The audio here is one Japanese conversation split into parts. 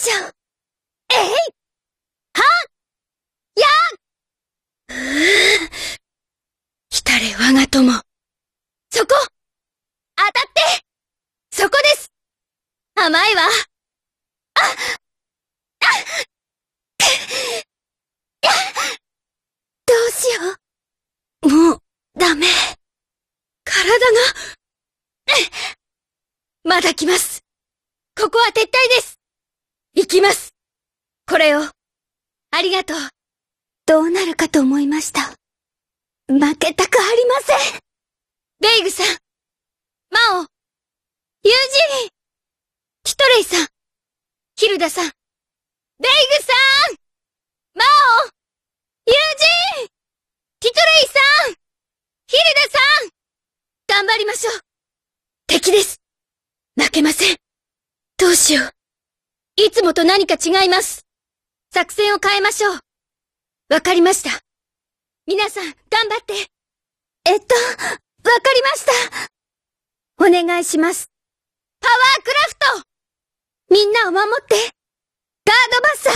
しょえいはやっ来たれ我が友。そこ当たってそこです甘いわああやどうしよう。もう、ダメ。体が。まだ来ます。ここは撤退です行きますこれをありがとうどうなるかと思いました負けたくありませんベイグさんマオユージーン。キトレイさんヒルダさんベイグさんマオユージーン。キトレイさんヒルダさん頑張りましょう敵です負けませんどうしよういつもと何か違います。作戦を変えましょう。わかりました。皆さん、頑張って。えっと、わかりました。お願いします。パワークラフトみんなを守ってガードバッサー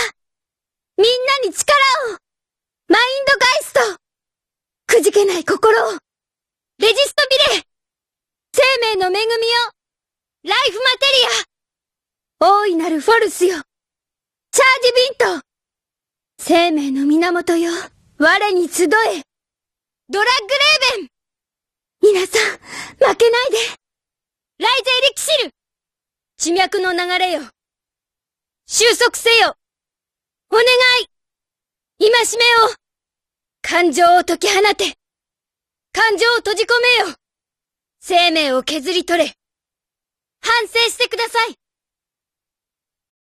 みんなに力をマインドガイストくじけない心をレジストビレ生命の恵みをライフマテリア大いなるフォルスよチャージビント生命の源よ我に集えドラッグレーベン皆さん、負けないでライゼイリキシル地脈の流れよ収束せよお願いしめを感情を解き放て感情を閉じ込めよ生命を削り取れ反省してください